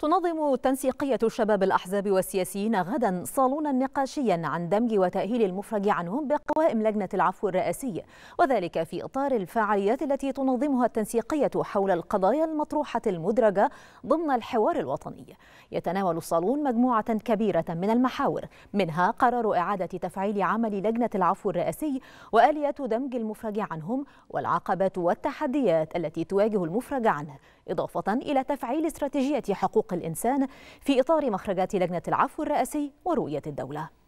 تنظم تنسيقية شباب الأحزاب والسياسيين غدا صالونا نقاشيا عن دمج وتأهيل المفرج عنهم بقوائم لجنة العفو الرئاسي وذلك في إطار الفعاليات التي تنظمها التنسيقية حول القضايا المطروحة المدرجة ضمن الحوار الوطني يتناول الصالون مجموعة كبيرة من المحاور منها قرار إعادة تفعيل عمل لجنة العفو الرئاسي وآليات دمج المفرج عنهم والعقبات والتحديات التي تواجه المفرج عنه إضافة إلى تفعيل استراتيجية حقوق حقوق الإنسان في إطار مخرجات لجنة العفو الرئاسي ورؤية الدولة